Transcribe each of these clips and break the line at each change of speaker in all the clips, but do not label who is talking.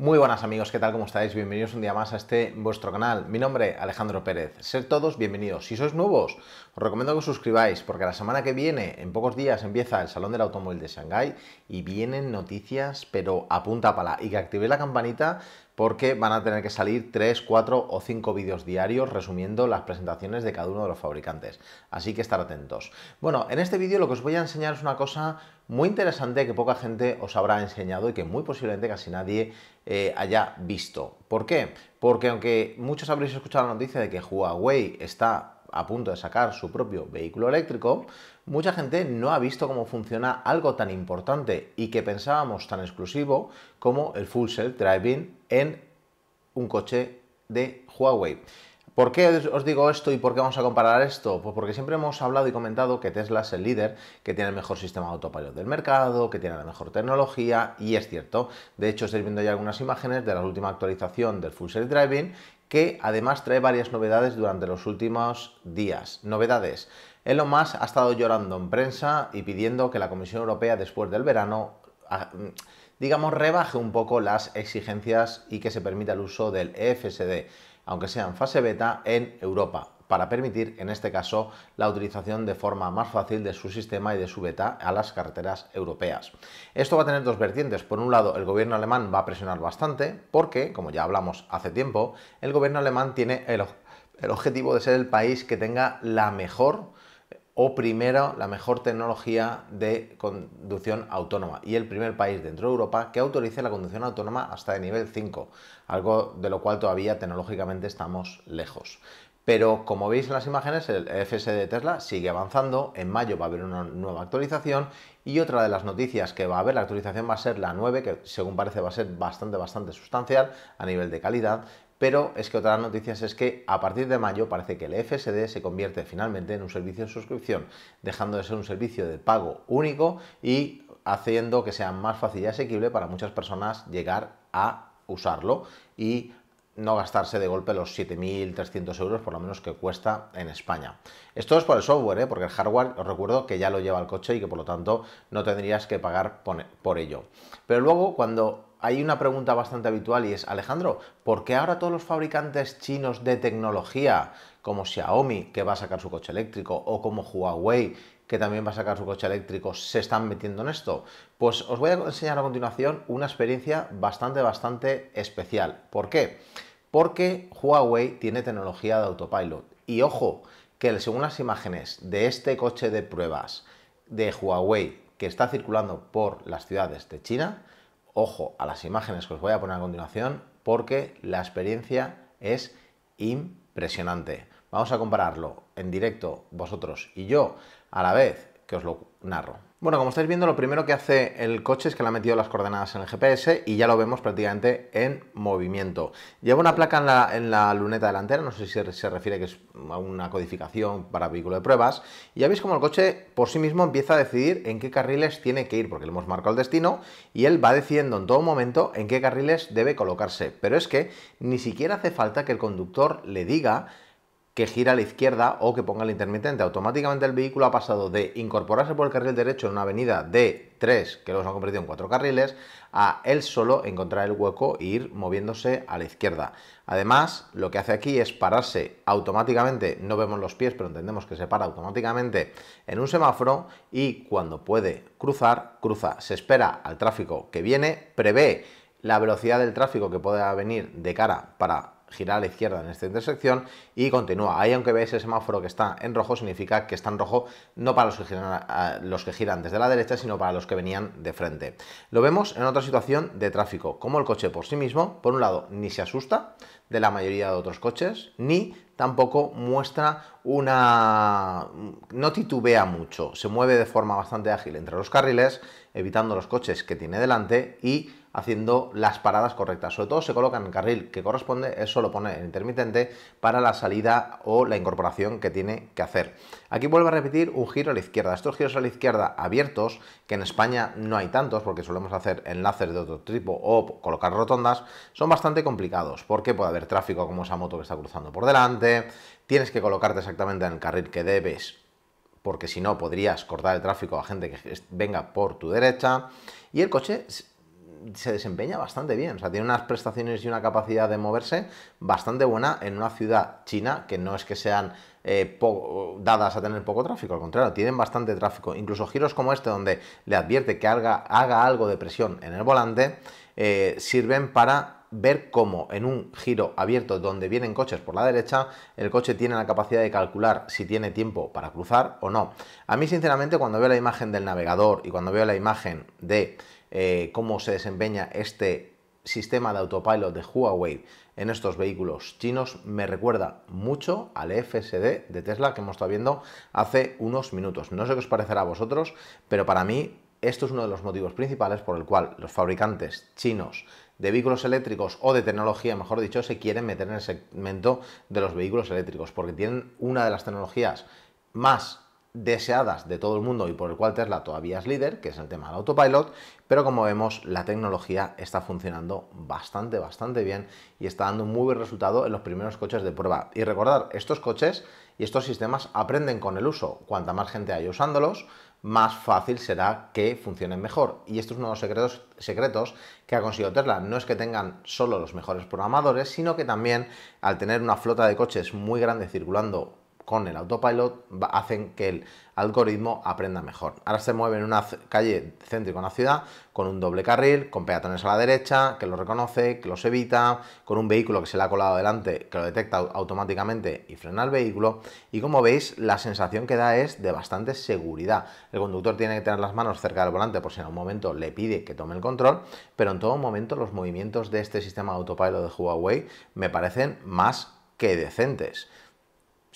Muy buenas amigos, ¿qué tal? ¿Cómo estáis? Bienvenidos un día más a este vuestro canal. Mi nombre, Alejandro Pérez. Ser todos bienvenidos. Si sois nuevos, os recomiendo que os suscribáis porque la semana que viene, en pocos días, empieza el Salón del Automóvil de Shanghái y vienen noticias, pero a punta la Y que activéis la campanita porque van a tener que salir 3, 4 o 5 vídeos diarios resumiendo las presentaciones de cada uno de los fabricantes. Así que estar atentos. Bueno, en este vídeo lo que os voy a enseñar es una cosa muy interesante que poca gente os habrá enseñado y que muy posiblemente casi nadie eh, haya visto. ¿Por qué? Porque aunque muchos habréis escuchado la noticia de que Huawei está a punto de sacar su propio vehículo eléctrico, mucha gente no ha visto cómo funciona algo tan importante y que pensábamos tan exclusivo como el full self driving en un coche de Huawei. ¿Por qué os digo esto y por qué vamos a comparar esto? Pues porque siempre hemos hablado y comentado que Tesla es el líder, que tiene el mejor sistema de autopilot del mercado, que tiene la mejor tecnología, y es cierto. De hecho, estáis viendo ya algunas imágenes de la última actualización del Full Self Driving, que además trae varias novedades durante los últimos días. Novedades. Elon Musk ha estado llorando en prensa y pidiendo que la Comisión Europea, después del verano, digamos, rebaje un poco las exigencias y que se permita el uso del EFSD, aunque sea en fase beta, en Europa para permitir, en este caso, la utilización de forma más fácil de su sistema y de su beta a las carreteras europeas. Esto va a tener dos vertientes. Por un lado, el gobierno alemán va a presionar bastante porque, como ya hablamos hace tiempo, el gobierno alemán tiene el, el objetivo de ser el país que tenga la mejor o primero la mejor tecnología de conducción autónoma y el primer país dentro de Europa que autorice la conducción autónoma hasta de nivel 5, algo de lo cual todavía tecnológicamente estamos lejos. Pero como veis en las imágenes, el FSD de Tesla sigue avanzando, en mayo va a haber una nueva actualización y otra de las noticias que va a haber, la actualización va a ser la 9, que según parece va a ser bastante, bastante sustancial a nivel de calidad, pero es que otra de las noticias es que a partir de mayo parece que el FSD se convierte finalmente en un servicio de suscripción, dejando de ser un servicio de pago único y haciendo que sea más fácil y asequible para muchas personas llegar a usarlo y no gastarse de golpe los 7.300 euros por lo menos que cuesta en España. Esto es por el software, ¿eh? porque el hardware os recuerdo que ya lo lleva el coche y que por lo tanto no tendrías que pagar por ello. Pero luego cuando hay una pregunta bastante habitual y es, Alejandro, ¿por qué ahora todos los fabricantes chinos de tecnología, como Xiaomi, que va a sacar su coche eléctrico, o como Huawei, que también va a sacar su coche eléctrico, se están metiendo en esto? Pues os voy a enseñar a continuación una experiencia bastante, bastante especial. ¿Por qué? Porque Huawei tiene tecnología de autopilot. Y ojo, que según las imágenes de este coche de pruebas de Huawei que está circulando por las ciudades de China, ojo a las imágenes que os voy a poner a continuación porque la experiencia es impresionante. Vamos a compararlo en directo vosotros y yo a la vez que os lo narro. Bueno, como estáis viendo, lo primero que hace el coche es que le ha metido las coordenadas en el GPS y ya lo vemos prácticamente en movimiento. Lleva una placa en la, luneta delantera, no sé si se, refiere que es a una codificación para vehículo de pruebas, y ya veis como el coche por sí mismo empieza a decidir en qué carriles tiene que ir, porque le hemos marcado el destino, y él va decidiendo en todo momento en qué carriles debe colocarse. Pero es que ni siquiera hace falta que el conductor le diga que gira a la izquierda o que ponga el intermitente. Automáticamente el vehículo ha pasado de incorporarse por el carril derecho en una avenida de tres, que se ha convertido en cuatro carriles, a él solo encontrar el hueco e ir moviéndose a la izquierda. Además, lo que hace aquí es pararse automáticamente, no vemos los pies, pero entendemos que se para automáticamente en un semáforo y cuando puede cruzar, cruza. Se espera al tráfico que viene, prevé la velocidad del tráfico que pueda venir de cara para Gira a la izquierda en esta intersección y continúa. Ahí, aunque veáis el semáforo que está en rojo, significa que está en rojo no para los los que giran desde la derecha, sino para los que venían de frente. Lo vemos en otra situación de tráfico, como el coche por sí mismo, por un lado, ni se asusta de la mayoría de otros coches, ni tampoco muestra una... no titubea mucho, se mueve de forma bastante ágil entre los carriles, evitando los coches que tiene delante y haciendo las paradas correctas. Sobre todo se coloca en el carril que corresponde, eso lo pone el intermitente para la salida o la incorporación que tiene que hacer. Aquí vuelvo a repetir un giro a la izquierda. Estos giros a la izquierda abiertos, que en España no hay tantos porque solemos hacer enlaces de otro tipo o colocar rotondas, son bastante complicados porque puede haber tráfico como esa moto que está cruzando por delante, tienes que colocarte exactamente en el carril que debes porque si no podrías cortar el tráfico a gente que venga por tu derecha y el coche se desempeña bastante bien. O sea, tiene unas prestaciones y una capacidad de moverse bastante buena en una ciudad china que no es que sean eh, dadas a tener poco tráfico, al contrario, tienen bastante tráfico. Incluso giros como este, donde le advierte que haga, haga algo de presión en el volante, eh, sirven para ver cómo en un giro abierto donde vienen coches por la derecha, el coche tiene la capacidad de calcular si tiene tiempo para cruzar o no. A mí sinceramente cuando veo la imagen del navegador y cuando veo la imagen de eh, cómo se desempeña este sistema de autopilot de Huawei en estos vehículos chinos me recuerda mucho al FSD de Tesla que hemos estado viendo hace unos minutos. No sé qué os parecerá a vosotros, pero para mí esto es uno de los motivos principales por el cual los fabricantes chinos de vehículos eléctricos o de tecnología, mejor dicho, se quieren meter en el segmento de los vehículos eléctricos porque tienen una de las tecnologías más deseadas de todo el mundo y por el cual Tesla todavía es líder, que es el tema del autopilot, pero como vemos la tecnología está funcionando bastante, bastante bien y está dando un muy buen resultado en los primeros coches de prueba. Y recordar, estos coches y estos sistemas aprenden con el uso. Cuanta más gente haya usándolos, más fácil será que funcionen mejor. Y esto es uno de los secretos, secretos que ha conseguido Tesla. No es que tengan solo los mejores programadores, sino que también al tener una flota de coches muy grande circulando con el autopilot hacen que el algoritmo aprenda mejor. Ahora se mueve en una calle céntrica en una ciudad con un doble carril, con peatones a la derecha, que lo reconoce, que los evita, con un vehículo que se le ha colado adelante, que lo detecta automáticamente y frena el vehículo. Y como veis, la sensación que da es de bastante seguridad. El conductor tiene que tener las manos cerca del volante por si en algún momento le pide que tome el control, pero en todo momento los movimientos de este sistema de autopilot de Huawei me parecen más que decentes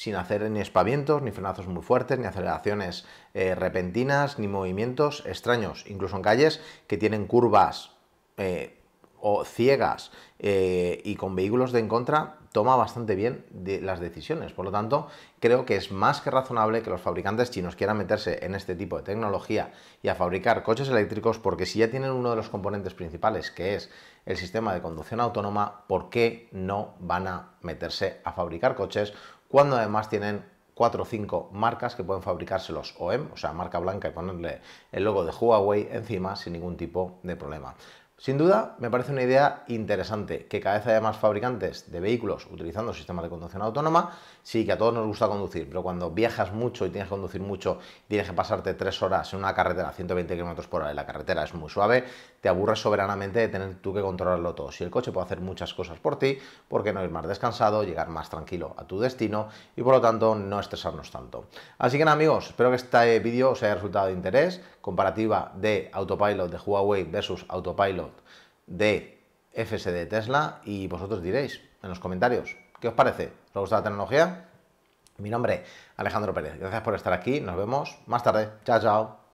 sin hacer ni espavientos, ni frenazos muy fuertes, ni aceleraciones eh, repentinas, ni movimientos extraños, incluso en calles que tienen curvas eh, o ciegas eh, y con vehículos de en contra, toma bastante bien las decisiones. Por lo tanto, creo que es más que razonable que los fabricantes chinos quieran meterse en este tipo de tecnología y a fabricar coches eléctricos porque si ya tienen uno de los componentes principales, que es el sistema de conducción autónoma, ¿por qué no van a meterse a fabricar coches cuando además tienen cuatro o cinco marcas que pueden fabricárselos OEM, o sea, marca blanca y ponerle el logo de Huawei encima sin ningún tipo de problema. Sin duda, me parece una idea interesante que cada vez haya más fabricantes de vehículos utilizando sistemas de conducción autónoma. Sí, que a todos nos gusta conducir, pero cuando viajas mucho y tienes que conducir mucho, tienes que pasarte tres horas en una carretera a 120 km por hora y la carretera es muy suave, te aburres soberanamente de tener tú que controlarlo todo. Si el coche puede hacer muchas cosas por ti, ¿por qué no ir más descansado, llegar más tranquilo a tu destino y por lo tanto no estresarnos tanto? Así que nada, amigos, espero que este vídeo os haya resultado de interés. Comparativa de Autopilot de Huawei versus Autopilot de FSD Tesla y vosotros diréis en los comentarios qué os parece. ¿Os gusta la tecnología? Mi nombre, Alejandro Pérez. Gracias por estar aquí. Nos vemos más tarde. Chao, chao.